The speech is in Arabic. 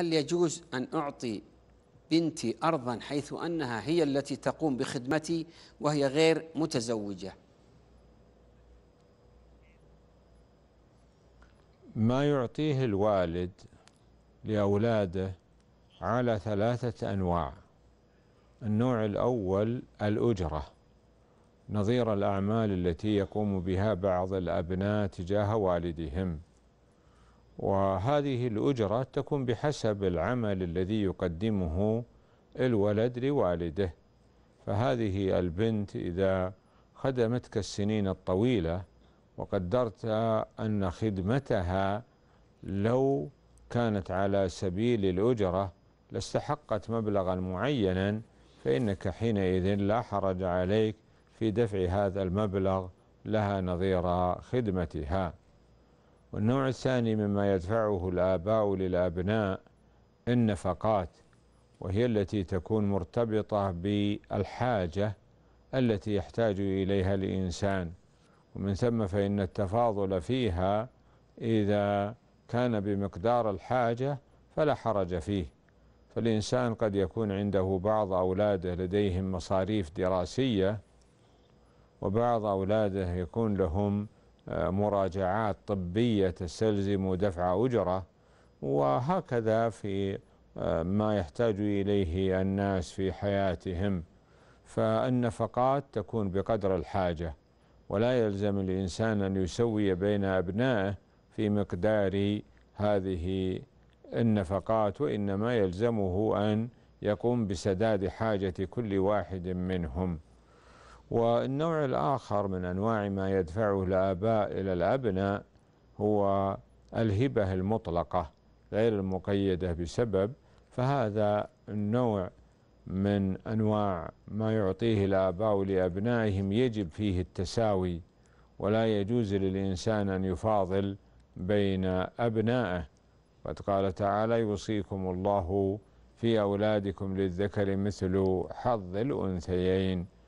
هل يجوز أن أعطي بنتي أرضا حيث أنها هي التي تقوم بخدمتي وهي غير متزوجة ما يعطيه الوالد لأولاده على ثلاثة أنواع النوع الأول الأجرة نظير الأعمال التي يقوم بها بعض الأبناء تجاه والدهم وهذه الأجرة تكون بحسب العمل الذي يقدمه الولد لوالده فهذه البنت إذا خدمتك السنين الطويلة وقدرت أن خدمتها لو كانت على سبيل الأجرة لاستحقت مبلغا معينا فإنك حينئذ لا حرج عليك في دفع هذا المبلغ لها نظير خدمتها والنوع الثاني مما يدفعه الآباء للأبناء النفقات وهي التي تكون مرتبطة بالحاجة التي يحتاج إليها الإنسان ومن ثم فإن التفاضل فيها إذا كان بمقدار الحاجة فلا حرج فيه فالإنسان قد يكون عنده بعض أولاده لديهم مصاريف دراسية وبعض أولاده يكون لهم آه، مراجعات طبية تستلزم دفع أجرة وهكذا في آه، ما يحتاج إليه الناس في حياتهم فالنفقات تكون بقدر الحاجة ولا يلزم الإنسان أن يسوي بين أبنائه في مقدار هذه النفقات وإنما يلزمه أن يقوم بسداد حاجة كل واحد منهم والنوع الآخر من أنواع ما يدفعه الآباء إلى الأبناء هو الهبة المطلقة غير المقيدة بسبب فهذا النوع من أنواع ما يعطيه الآباء لأبنائهم يجب فيه التساوي ولا يجوز للإنسان أن يفاضل بين أبنائه قد قال تعالى يوصيكم الله في أولادكم للذكر مثل حظ الأنثيين